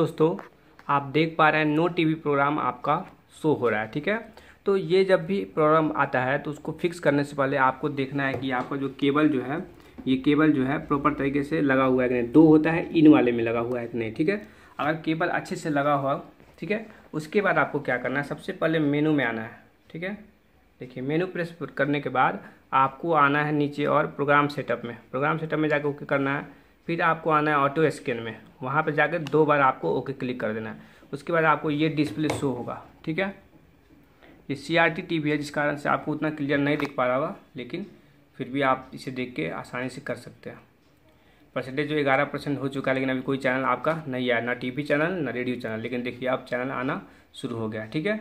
दोस्तों आप देख पा रहे हैं नो टीवी प्रोग्राम आपका शो हो रहा है ठीक है तो ये जब भी प्रोग्राम आता है तो उसको फिक्स करने से पहले आपको देखना है कि आपका जो केबल जो है ये केबल जो है प्रॉपर तरीके से लगा हुआ है कि नहीं दो होता है इन वाले में लगा हुआ है कि नहीं ठीक है अगर केबल अच्छे से लगा हुआ ठीक है उसके बाद आपको क्या करना है सबसे पहले मेनू में आना है ठीक है देखिए मेनू प्रेस करने के बाद आपको आना है नीचे और प्रोग्राम सेटअप में प्रोग्राम सेटअप में जाकर करना है फिर आपको आना है ऑटो स्कैन में वहाँ पर जाकर दो बार आपको ओके क्लिक कर देना है उसके बाद आपको ये डिस्प्ले शो होगा ठीक है ये C R T T V है जिस कारण से आपको उतना क्लियर नहीं दिख पा रहा होगा लेकिन फिर भी आप इसे देख के आसानी से कर सकते हैं परसेंटेज जो ग्यारह परसेंट हो चुका है लेकिन अभी कोई चैनल आपका नहीं आया ना टीवी चैनल ना रेडियो चैनल लेकिन देखिए अब चैनल आना शुरू हो गया ठीक है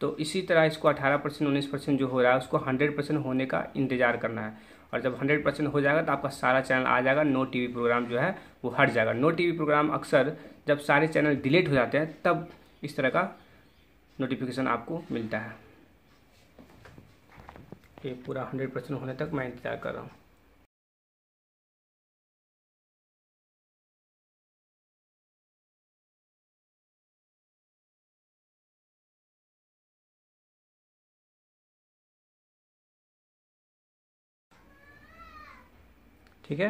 तो इसी तरह इसको अठारह परसेंट उन्नीस परसेंट जो हो रहा है उसको हंड्रेड परसेंट होने का इंतज़ार करना है और जब हंड्रेड परसेंट हो जाएगा तो आपका सारा चैनल आ जाएगा नो टीवी प्रोग्राम जो है वो हट जाएगा नो टीवी प्रोग्राम अक्सर जब सारे चैनल डिलीट हो जाते हैं तब इस तरह का नोटिफिकेशन आपको मिलता है ये पूरा हंड्रेड परसेंट होने तक मैं इंतज़ार कर रहा हूँ ठीक है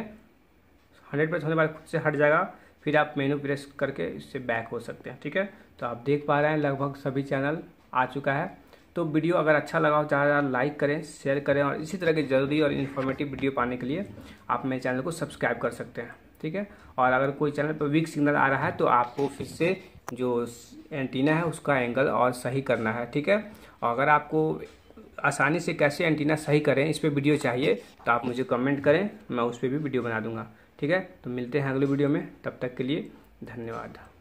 हंड्रेड प्रेस होने के बाद खुद से हट जाएगा फिर आप मेनू प्रेस करके इससे बैक हो सकते हैं ठीक है तो आप देख पा रहे हैं लगभग सभी चैनल आ चुका है तो वीडियो अगर अच्छा लगा हो ज़्यादा लाइक करें शेयर करें और इसी तरह के जरूरी और इन्फॉर्मेटिव वीडियो पाने के लिए आप मेरे चैनल को सब्सक्राइब कर सकते हैं ठीक है और अगर कोई चैनल पर वीक सिग्नल आ रहा है तो आपको फिर से जो एंटीना है उसका एंगल और सही करना है ठीक है और अगर आपको आसानी से कैसे एंटीना सही करें इस पर वीडियो चाहिए तो आप मुझे कमेंट करें मैं उस पर भी वीडियो बना दूंगा ठीक है तो मिलते हैं अगले वीडियो में तब तक के लिए धन्यवाद